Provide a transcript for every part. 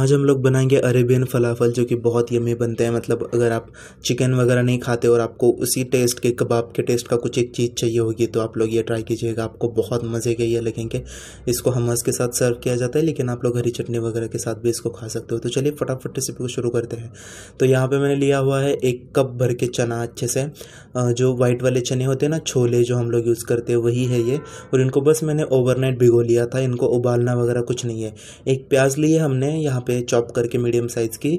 आज हम लोग बनाएंगे अरेबियन फलाफल जो कि बहुत यमी बनते हैं मतलब अगर आप चिकन वगैरह नहीं खाते और आपको उसी टेस्ट के कबाब के टेस्ट का कुछ एक चीज़ चाहिए होगी तो आप लोग ये ट्राई कीजिएगा आपको बहुत मज़े के ये लगेंगे इसको हमस के साथ सर्व किया जाता है लेकिन आप लोग हरी चटनी वगैरह के साथ भी इसको खा सकते हो तो चलिए फटाफट रेसिपी को शुरू करते हैं तो यहाँ पर मैंने लिया हुआ है एक कप भर के चना अच्छे से जो वाइट वाले चने होते हैं ना छोले जो हम लोग यूज़ करते हैं वही है ये और इनको बस मैंने ओवरनाइट भिगो लिया था इनको उबालना वगैरह कुछ नहीं है एक प्याज लिए है हमने यहाँ यहाँ पे चॉप करके मीडियम साइज़ की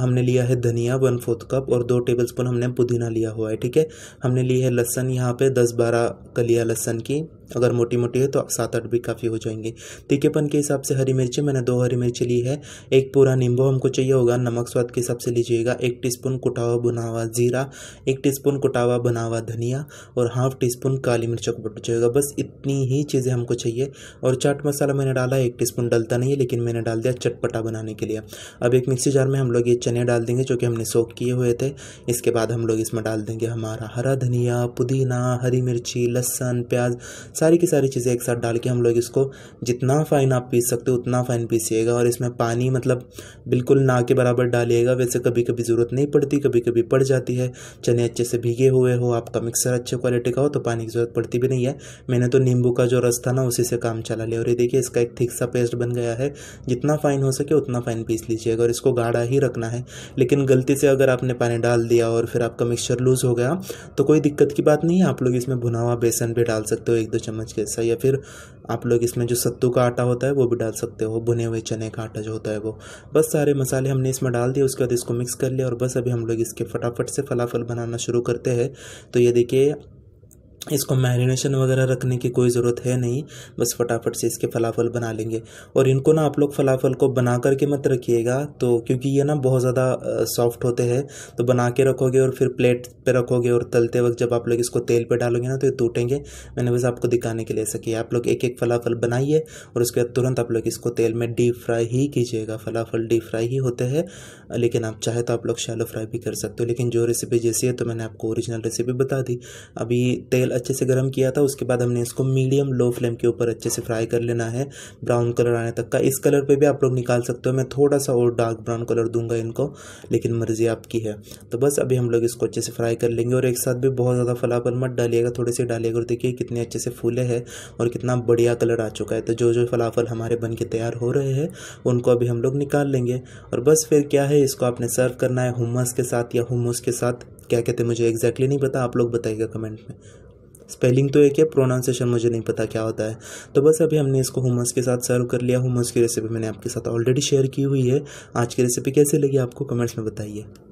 हमने लिया है धनिया वन फोर्थ कप और दो टेबल स्पून हमने पुदीना लिया हुआ है ठीक है हमने ली है लहसन यहाँ पे दस बारह कलिया लहसन की अगर मोटी मोटी है तो सात आठ भी काफ़ी हो जाएंगे तीखेपन के हिसाब से हरी मिर्ची मैंने दो हरी मिर्ची ली है एक पूरा नींबू हमको चाहिए होगा नमक स्वाद के हिसाब से लीजिएगा एक टी स्पून कुटावा भुना हुआ जीरा एक टी स्पून कुटावा बना हुआ धनिया और हाफ टी स्पून काली मिर्च का पाउडर चाहिएगा बस इतनी ही चीज़ें हमको चाहिए और चाट मसाला मैंने डाला एक टी स्पून डलता नहीं है लेकिन मैंने डाल दिया चटपटा बनाने के लिए अब एक मिक्सी जार में हम लोग ये चने डाल देंगे जो कि हमने सोख किए हुए थे इसके बाद हम लोग इसमें डाल देंगे हमारा हरा धनिया पुदीना हरी मिर्ची लहसन प्याज सारी की सारी चीज़ें एक साथ डाल के हम लोग इसको जितना फ़ाइन आप पीस सकते हो उतना फ़ाइन पीसीएगा और इसमें पानी मतलब बिल्कुल ना के बराबर डालिएगा वैसे कभी कभी ज़रूरत नहीं पड़ती कभी कभी पड़ जाती है चने अच्छे से भीगे हुए हो आपका मिक्सर अच्छे क्वालिटी का हो तो पानी की ज़रूरत पड़ती भी नहीं है मैंने तो नींबू का जो रस था ना उसी से काम चला लिया और ये देखिए इसका एक थिक सा पेस्ट बन गया है जितना फ़ाइन हो सके उतना फ़ाइन पीस लीजिएगा और इसको गाढ़ा ही रखना है है लेकिन गलती से अगर आपने पानी डाल दिया और फिर आपका मिक्सचर लूज़ हो गया तो कोई दिक्कत की बात नहीं है आप लोग इसमें भुना हुआ बेसन भी डाल सकते हो एक दो चम्मच के ऐसा या फिर आप लोग इसमें जो सत्तू का आटा होता है वो भी डाल सकते हो भुने हुए चने का आटा जो होता है वो बस सारे मसाले हमने इसमें डाल दिए उसके बाद इसको मिक्स कर लिया और बस अभी हम लोग इसके फटाफट से फलाफल बनाना शुरू करते हैं तो ये देखिए इसको मैरिनेशन वगैरह रखने की कोई ज़रूरत है नहीं बस फटाफट से इसके फलाफल बना लेंगे और इनको ना आप लोग फलाफल को बना करके मत रखिएगा तो क्योंकि ये ना बहुत ज़्यादा सॉफ्ट होते हैं तो बना के रखोगे और फिर प्लेट पे रखोगे और तलते वक्त जब आप लोग इसको तेल पे डालोगे ना तो ये टूटेंगे मैंने बस आपको दिखाने के लिए सकी आप लोग एक एक फलाफल बनाइए और उसके बाद तुरंत आप लोग इसको तेल में डीप फ्राई ही कीजिएगा फलाफल डीप फ्राई ही होते हैं लेकिन आप चाहे तो आप लोग शैलो फ्राई भी कर सकते हो लेकिन जो रेसिपी जैसी है तो मैंने आपको ओरिजिनल रेसिपी बता दी अभी तेल अच्छे से गर्म किया था उसके बाद हमने इसको मीडियम लो फ्लेम के ऊपर अच्छे से फ्राई कर लेना है ब्राउन कलर आने तक का इस कलर पे भी आप लोग निकाल सकते हो मैं थोड़ा सा और डार्क ब्राउन कलर दूंगा इनको लेकिन मर्ज़ी आपकी है तो बस अभी हम लोग इसको अच्छे से फ्राई कर लेंगे और एक साथ भी बहुत ज़्यादा फलाफल मत डालिएगा थोड़े से डालिएगा और देखिए कितने अच्छे से फूले हैं और कितना बढ़िया कलर आ चुका है तो जो जो फलाफल हमारे बन के तैयार हो रहे हैं उनको अभी हम लोग निकाल लेंगे और बस फिर क्या है इसको आपने सर्व करना है हुमस के साथ या हुमस के साथ क्या कहते हैं मुझे एग्जैक्टली नहीं पता आप लोग बताइएगा कमेंट में स्पेलिंग तो एक है प्रोनाउंसिएशन मुझे नहीं पता क्या होता है तो बस अभी हमने इसको हुमस के साथ सर्व कर लिया हुमस की रेसिपी मैंने आपके साथ ऑलरेडी शेयर की हुई है आज की रेसिपी कैसे लगी आपको कमेंट्स में बताइए